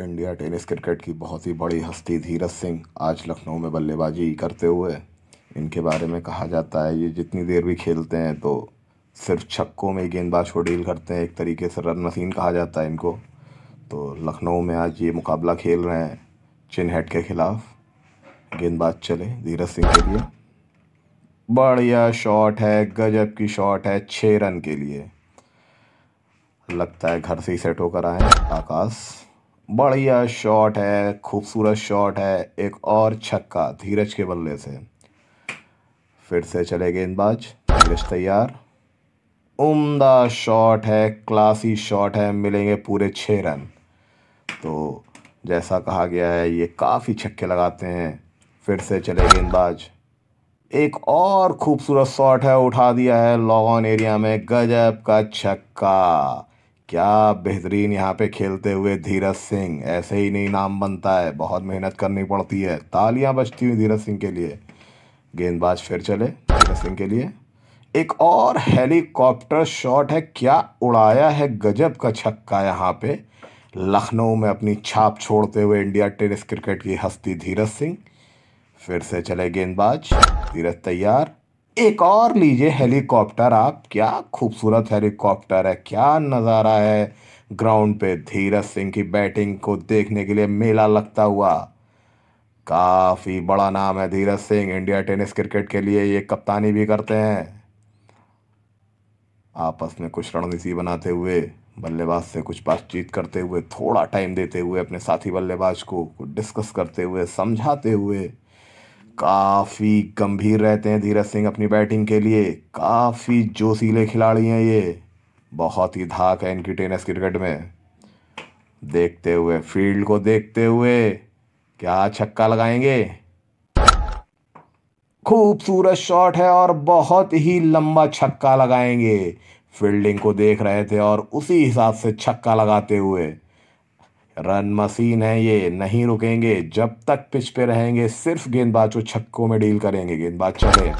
India tennis cricket की बहुत ही बड़ी हस्ती धीरज सिंह आज लखनऊ में बल्लेबाजी करते हुए इनके बारे में कहा जाता है ये जितनी देर भी खेलते हैं तो सिर्फ छक्कों में गेंदबाज को डील करते हैं एक तरीके से रन मशीन कहा जाता है इनको तो लखनऊ में आज ये मुकाबला खेल रहे हैं चिन हेड के खिलाफ गेंदबाज चले धीरज सिंह के लिए बढ़िया शॉट है गजब की शॉट है छः रन के लिए लगता है घर से ही सेट होकर आए आकाश बढ़िया शॉट है खूबसूरत शॉट है एक और छक्का धीरज के बल्ले से फिर से चले गेंदबाज धीरज तैयार उम्दा शॉट है क्लासी शॉट है मिलेंगे पूरे छः रन तो जैसा कहा गया है ये काफ़ी छक्के लगाते हैं फिर से चले गेंदबाज एक और खूबसूरत शॉट है उठा दिया है लॉन एरिया में गजब का छक्का क्या बेहतरीन यहाँ पे खेलते हुए धीरज सिंह ऐसे ही नहीं नाम बनता है बहुत मेहनत करनी पड़ती है तालियां बजती हुई धीरज सिंह के लिए गेंदबाज फिर चले धीरज सिंह के लिए एक और हेलीकॉप्टर शॉट है क्या उड़ाया है गजब का छक्का यहाँ पे लखनऊ में अपनी छाप छोड़ते हुए इंडिया टेनिस क्रिकेट की हस्ती धीरज सिंह फिर से चले गेंदबाज धीरज तैयार एक और लीजिए हेलीकॉप्टर आप क्या खूबसूरत हेलीकॉप्टर है क्या नज़ारा है ग्राउंड पे धीरज सिंह की बैटिंग को देखने के लिए मेला लगता हुआ काफ़ी बड़ा नाम है Dheeraj Singh India tennis cricket के लिए ये कप्तानी भी करते हैं आपस में कुछ रणनीति बनाते हुए बल्लेबाज से कुछ बातचीत करते हुए थोड़ा टाइम देते हुए अपने साथी बल्लेबाज को डिस्कस करते हुए समझाते हुए काफ़ी गंभीर रहते हैं धीरज सिंह अपनी बैटिंग के लिए काफ़ी जोशीले खिलाड़ी हैं ये बहुत ही धाक है इनकी टेनिस क्रिकेट में देखते हुए फील्ड को देखते हुए क्या छक्का लगाएंगे खूबसूरत शॉट है और बहुत ही लंबा छक्का लगाएंगे फील्डिंग को देख रहे थे और उसी हिसाब से छक्का लगाते हुए रन मशीन है ये नहीं रुकेंगे जब तक पिच पे रहेंगे सिर्फ गेंदबाज को छक्कों में डील करेंगे गेंदबाज चले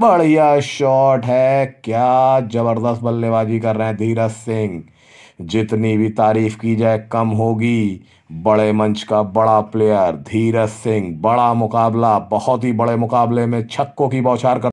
बढ़िया शॉट है क्या जबरदस्त बल्लेबाजी कर रहे हैं धीरज सिंह जितनी भी तारीफ की जाए कम होगी बड़े मंच का बड़ा प्लेयर धीरज सिंह बड़ा मुकाबला बहुत ही बड़े मुकाबले में छक्कों की बौछार कर